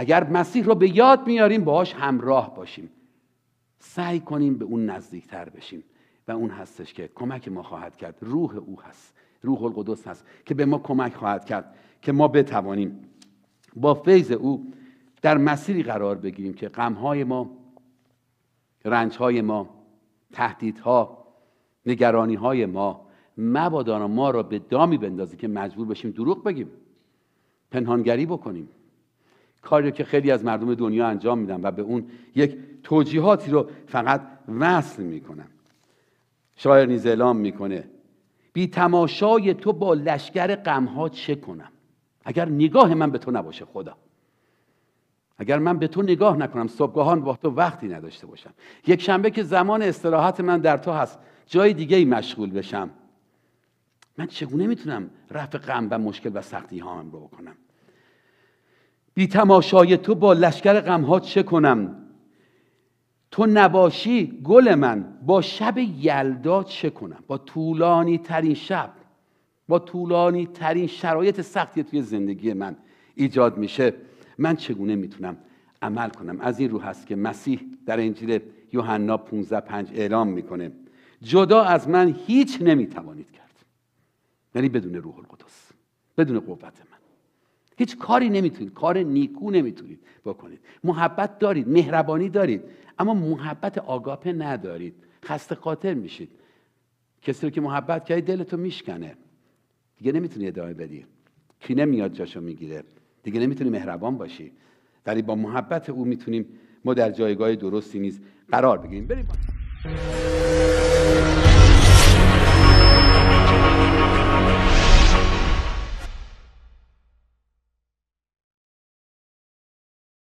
اگر مسیح رو به یاد میاریم باهاش همراه باشیم سعی کنیم به اون نزدیکتر بشیم و اون هستش که کمک ما خواهد کرد روح او هست روح القدس هست که به ما کمک خواهد کرد که ما بتوانیم با فیض او در مسیری قرار بگیریم که غمهای ما رنجهای ما تهدیدها نگرانیهای ما مبادا ما را به دامی بندازی که مجبور بشیم دروغ بگیم پنهانگری بکنیم کاری که خیلی از مردم دنیا انجام میدن و به اون یک توجیهاتی رو فقط وصل میکنن شاعر نیز اعلام میکنه بی تماشای تو با لشکر غمها چه کنم اگر نگاه من به تو نباشه خدا اگر من به تو نگاه نکنم صبحگاهان با تو وقتی نداشته باشم یک شنبه که زمان استراحت من در تو هست جای دیگه ای مشغول بشم من چگونه میتونم رفع غم و مشکل و سختی هام رو بکنم بی تماشای تو با لشکر غمها چه کنم تو نباشی گل من با شب یلدا چه کنم با طولانی ترین شب با طولانی ترین شرایط سختی توی زندگی من ایجاد میشه من چگونه میتونم عمل کنم از این رو هست که مسیح در انجیل یوحنا 15 5 اعلام میکنه جدا از من هیچ نمیتوانید کرد یعنی بدون روح القدس بدون قوت هیچ کاری نمیتونید کار نیکو نمیتونید بکنید محبت دارید مهربانی دارید اما محبت آگاپه ندارید خسته خاطر میشید کسی رو که محبت کردی دلتو میشکنه دیگه نمیتونی ادامه بدی کی نمیاد جاشو میگیره دیگه نمیتونی مهربان باشی ولی با محبت او میتونیم ما در جایگاه درستی نیز قرار بگیریم بریم